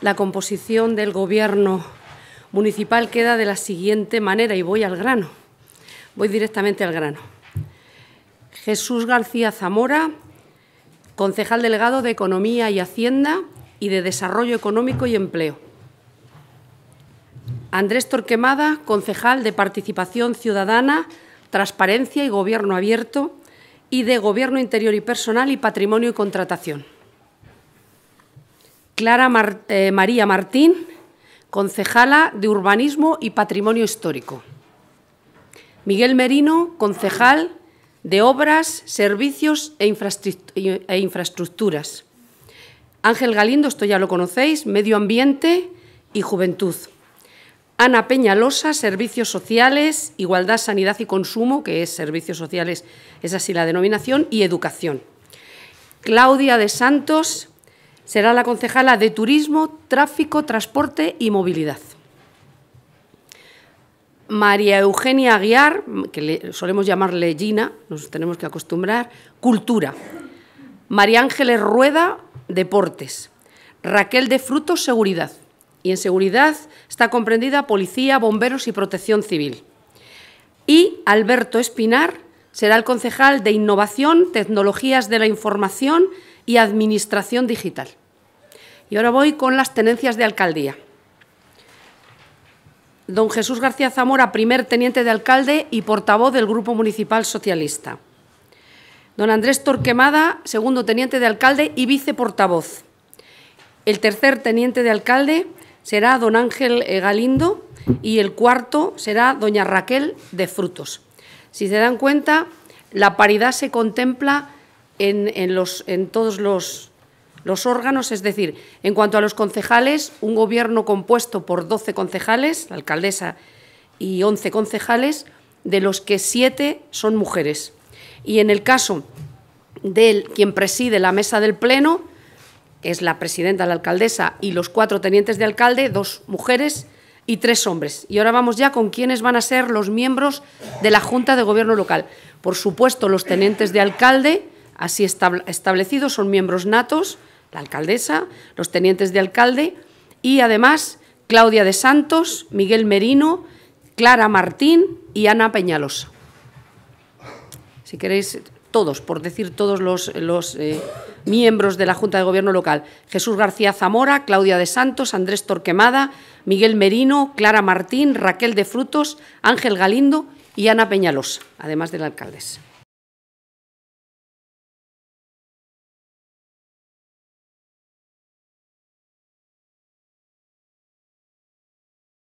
la composición del gobierno municipal queda de la siguiente manera, y voy al grano, voy directamente al grano. Jesús García Zamora, concejal delegado de Economía y Hacienda y de Desarrollo Económico y Empleo. Andrés Torquemada, concejal de Participación Ciudadana, Transparencia y Gobierno Abierto y de Gobierno Interior y Personal y Patrimonio y Contratación. Clara eh, María Martín, concejala de Urbanismo y Patrimonio Histórico. Miguel Merino, concejal de Obras, Servicios e, e, e Infraestructuras. Ángel Galindo, esto ya lo conocéis, Medio Ambiente y Juventud. Ana Peñalosa, Servicios Sociales, Igualdad, Sanidad y Consumo, que es Servicios Sociales, es así la denominación, y Educación. Claudia de Santos, será la concejala de Turismo, Tráfico, Transporte y Movilidad. María Eugenia Aguiar, que solemos llamarle Gina, nos tenemos que acostumbrar, Cultura. María Ángeles Rueda, Deportes. Raquel de Frutos, Seguridad. Y en seguridad está comprendida Policía, Bomberos y Protección Civil. Y Alberto Espinar será el concejal de Innovación, Tecnologías de la Información y Administración Digital. Y ahora voy con las tenencias de alcaldía. Don Jesús García Zamora, primer teniente de alcalde y portavoz del Grupo Municipal Socialista. Don Andrés Torquemada, segundo teniente de alcalde y viceportavoz. El tercer teniente de alcalde será don Ángel Galindo y el cuarto será doña Raquel de Frutos. Si se dan cuenta, la paridad se contempla en, en, los, en todos los los órganos, es decir, en cuanto a los concejales, un gobierno compuesto por 12 concejales, la alcaldesa y 11 concejales, de los que 7 son mujeres. Y en el caso de quien preside la mesa del Pleno, es la presidenta, la alcaldesa, y los cuatro tenientes de alcalde, dos mujeres y tres hombres. Y ahora vamos ya con quiénes van a ser los miembros de la Junta de Gobierno Local. Por supuesto, los tenientes de alcalde, así establecidos, son miembros natos, la alcaldesa, los tenientes de alcalde y además Claudia de Santos, Miguel Merino, Clara Martín y Ana Peñalosa. Si queréis, todos, por decir todos los, eh, miembros de la Junta de Gobierno local. Jesús García Zamora, Claudia de Santos, Andrés Torquemada, Miguel Merino, Clara Martín, Raquel de Frutos, Ángel Galindo y Ana Peñalosa, además de la alcaldesa.